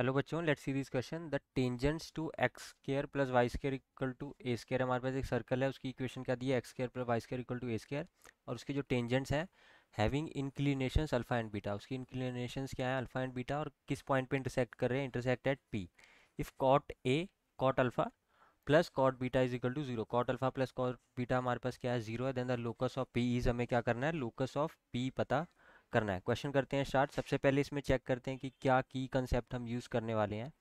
hello बच्चों let's see this question the tangents to x square plus y square equal to a square हमारे पास एक circle है उसकी इक्वेशन क्या दी है x square plus y square equal to a square और उसके जो टेंजेंट्स हैं having inclinations alpha and beta उसकी इंक्लिनेशंस क्या है अल्फा एंड बीटा और किस पॉइंट पे इंटरसेक्ट कर रहे हैं intersect at P if cot a cot alpha plus cot beta is equal to zero cot alpha plus cot beta हमारे पास क्या है जीरो है then the locus of P is हमें क्या करना है लोकस ऑफ पी पता करना है क्वेश्चन करते हैं स्टार्ट सबसे पहले इसमें चेक करते हैं कि क्या की कंसेप्ट हम यूज़ करने वाले हैं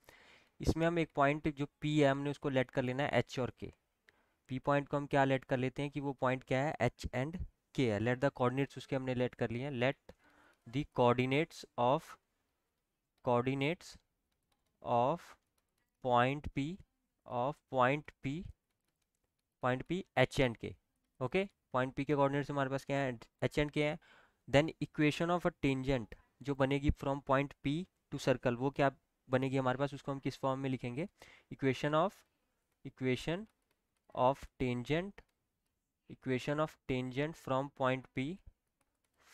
इसमें हम एक पॉइंट जो पी है हमने उसको लेट कर लेना है एच और के पी पॉइंट को हम क्या लेट कर लेते हैं कि वो पॉइंट क्या है एच एंड के है लेट द कोऑर्डिनेट्स उसके हमने लेट कर लिए हैं let the coordinates of coordinates of point P of point P point P h and k okay point P के कोऑर्डिनेट्स हमारे पास क्या है एच एंड के हैं then equation of a tangent जो बनेगी from point P to circle वो क्या बनेगी हमारे पास उसको हम किस फॉर्म में लिखेंगे equation of equation of tangent equation of tangent from point P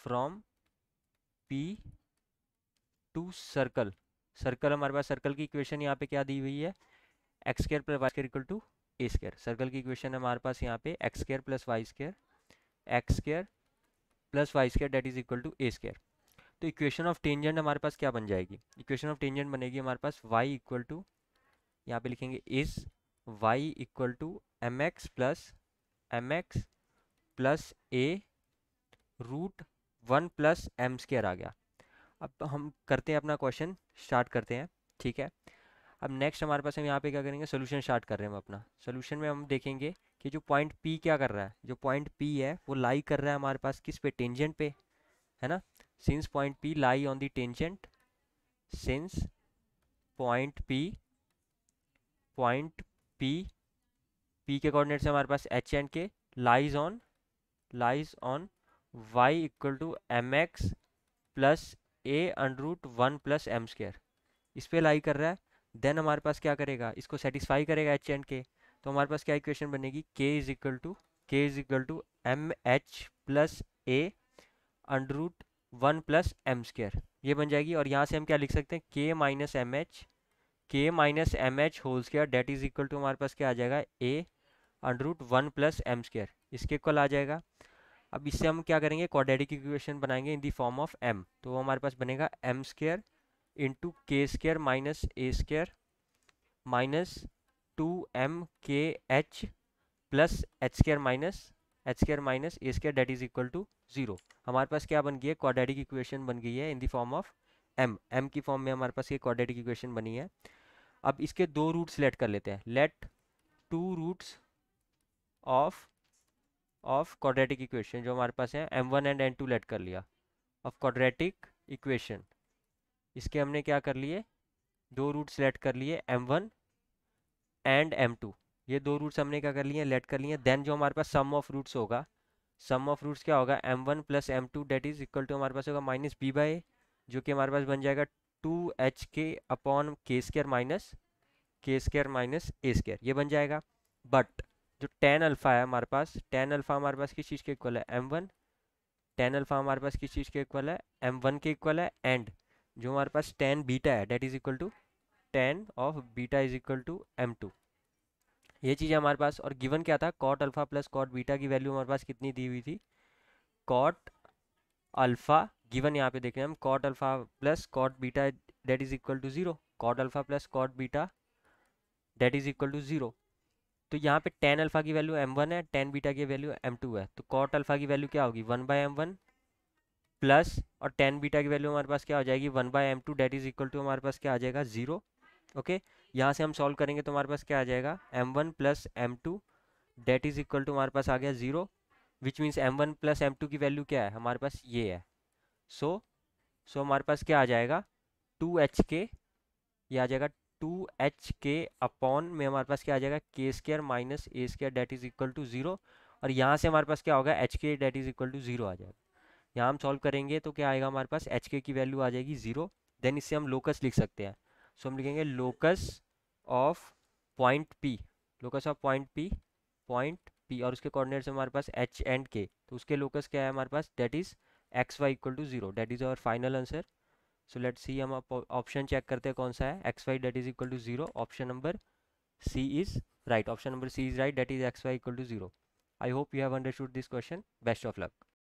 from P to circle circle हमारे पास सर्कल की इक्वेशन यहाँ पे क्या दी हुई है x square plus y square equal to a square circle की इक्वेशन हमारे पास यहाँ पे x square plus y square x square plus y square that is equal to a square तो इक्वेशन ऑफ टेंजेंट हमारे पास क्या बन जाएगी इक्वेशन ऑफ टेंजेंट बनेगी हमारे पास वाई इक्वल टू यहाँ पे लिखेंगे is y equal to m x plus m x plus a root one plus m square आ गया अब हम करते हैं अपना क्वेश्चन स्टार्ट करते हैं ठीक है अब नेक्स्ट हमारे पास हम यहाँ पे क्या करेंगे सोल्यूशन स्टार्ट कर रहे हैं हम अपना सोल्यूशन में हम देखेंगे कि जो पॉइंट पी क्या कर रहा है जो पॉइंट पी है वो लाई कर रहा है हमारे पास किस पे टेंजेंट पे है ना since point P lie on the tangent since point P point P P के कोऑर्डिनेट्स हमारे पास h and k lies on lies on y equal to m x plus a root one plus m square इस पर लाई कर रहा है then हमारे पास क्या करेगा इसको सेटिस्फाई करेगा एच एंड के तो हमारे पास क्या इक्वेशन बनेगी k is equal to k is equal to m h plus a under root one plus m square ये बन जाएगी और यहाँ से हम क्या लिख सकते हैं k minus m h k minus m h whole square that is equal to हमारे पास क्या आ जाएगा a under root one plus m square इसके इक्वल आ जाएगा अब इससे हम क्या करेंगे क्वाड्रेटिक इक्वेशन बनाएंगे in the form of m तो वो हमारे पास बनेगा m square into k square minus a square minus two m k h plus h square minus h square minus a square that is equal to zero हमारे पास क्या बन गई है क्वाड्रेटिक इक्वेशन बन गई है in the form of m m की फॉर्म में हमारे पास ये क्वाड्रेटिक इक्वेशन बनी है अब इसके दो रूट सेलेक्ट कर लेते हैं let two roots of of quadratic equation जो हमारे पास है m one and m two let कर लिया ऑफ क्वाड्रेटिक इक्वेशन इसके हमने क्या कर लिए दो रूट सेलेक्ट कर लिए m one and m two ये दो रूट्स हमने क्या कर लिए लेट कर लिए देन जो हमारे पास सम ऑफ रूट्स होगा सम ऑफ रूट्स क्या होगा m one plus m two that is equal to हमारे पास होगा माइनस बी बाई जो कि हमारे पास बन जाएगा two h k upon k square minus k square minus a square ये बन जाएगा बट जो टेन अल्फ़ा है हमारे पास टेन अल्फ़ा हमारे पास किस चीज़ के इक्वल है एम वन टेन अल्फ़ा हमारे पास किस चीज़ के इक्वल है एम वन के इक्वल है एंड जो हमारे पास टेन बीटा है that is equal to tan of beta is equal to m two ये चीज़ हमारे पास और गिवन क्या था cot alpha plus cot beta की वैल्यू हमारे पास कितनी दी हुई थी कॉट अल्फ़ा गिवन यहाँ पे देख रहे हैं हम cot alpha plus cot beta that is equal to zero cot alpha plus cot beta that is equal to zero तो यहाँ पे टेन अल्फ़ा की वैल्यू एम वन है टेन बीटा की वैल्यू एम टू है तो कॉट अल्फ़ा की value क्या होगी one by m one plus और टेन बीटा की वैल्यू हमारे पास क्या हो जाएगी one by m two that is equal to हमारे पास क्या आ जाएगा ज़ीरो ओके यहाँ से हम सॉल्व करेंगे तो हमारे पास क्या आ जाएगा m one plus m two that is equal to हमारे पास आ गया zero which means m one plus m two की वैल्यू क्या है हमारे पास ये है सो so, सो so हमारे पास क्या आ जाएगा टू एच के ये आ जाएगा टू एच के अपॉन में हमारे पास क्या आ जाएगा k square minus a square that is equal to zero और यहाँ से हमारे पास क्या होगा h k that is equal to zero आ जाएगा यहाँ हम सॉल्व करेंगे तो क्या आएगा हमारे पास एच के की वैल्यू आ जाएगी ज़ीरो देन इससे हम लोकस लिख सकते हैं सो हम लिखेंगे locus of point P locus of point P point P और उसके कोऑर्डिनेट्स हमारे पास एच एंड के तो उसके लोकस क्या है हमारे पास that is x y equal to zero that is our final answer so let see हम ऑप्शन चेक करते हैं कौन सा है x y that is equal to zero option number c is right option number c is right that is x y equal to zero I hope you have understood this question best of luck